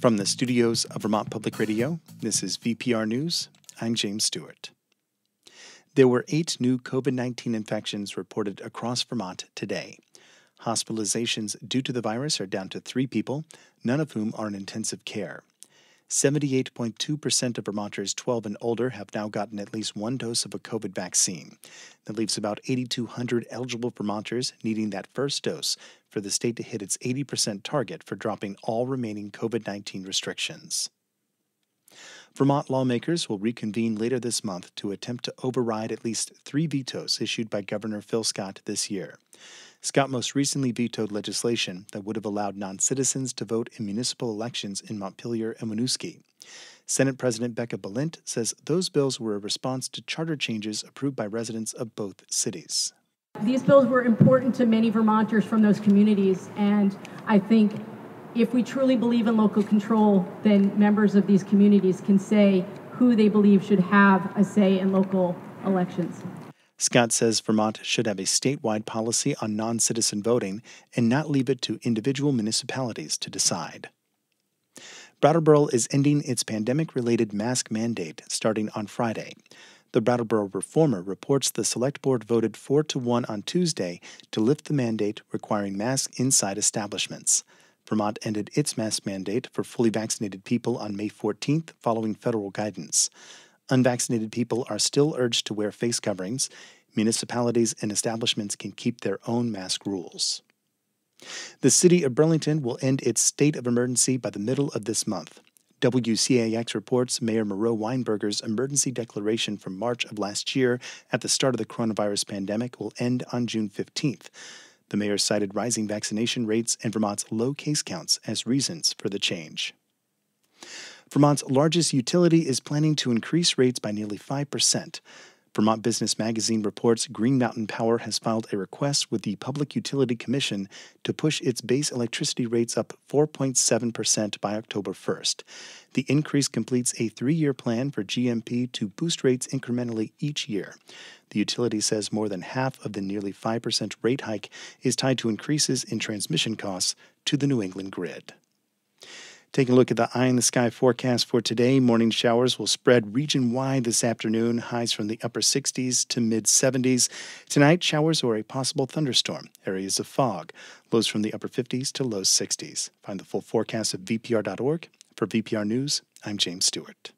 From the studios of Vermont Public Radio, this is VPR News. I'm James Stewart. There were eight new COVID 19 infections reported across Vermont today. Hospitalizations due to the virus are down to three people, none of whom are in intensive care. 78.2% of Vermonters 12 and older have now gotten at least one dose of a COVID vaccine. That leaves about 8,200 eligible Vermonters needing that first dose for the state to hit its 80% target for dropping all remaining COVID 19 restrictions. Vermont lawmakers will reconvene later this month to attempt to override at least three vetoes issued by Governor Phil Scott this year. Scott most recently vetoed legislation that would have allowed non citizens to vote in municipal elections in Montpelier and Winooski. Senate President Becca Balint says those bills were a response to charter changes approved by residents of both cities. These bills were important to many Vermonters from those communities, and I think if we truly believe in local control, then members of these communities can say who they believe should have a say in local elections. Scott says Vermont should have a statewide policy on non citizen voting and not leave it to individual municipalities to decide. Brattleboro is ending its pandemic related mask mandate starting on Friday. The Brattleboro Reformer reports the Select Board voted 4 to 1 on Tuesday to lift the mandate requiring masks inside establishments. Vermont ended its mask mandate for fully vaccinated people on May 14th following federal guidance. Unvaccinated people are still urged to wear face coverings. Municipalities and establishments can keep their own mask rules. The city of Burlington will end its state of emergency by the middle of this month. WCAX reports Mayor Moreau Weinberger's emergency declaration from March of last year at the start of the coronavirus pandemic will end on June 15th. The mayor cited rising vaccination rates and Vermont's low case counts as reasons for the change. Vermont's largest utility is planning to increase rates by nearly 5%. Vermont Business Magazine reports Green Mountain Power has filed a request with the Public Utility Commission to push its base electricity rates up 4.7% by October 1st. The increase completes a three year plan for GMP to boost rates incrementally each year. The utility says more than half of the nearly 5% rate hike is tied to increases in transmission costs to the New England grid. Taking a look at the eye in the sky forecast for today, morning showers will spread region wide this afternoon, highs from the upper 60s to mid 70s. Tonight, showers or a possible thunderstorm, areas of fog, lows from the upper 50s to low 60s. Find the full forecast at VPR.org. For VPR News, I'm James Stewart.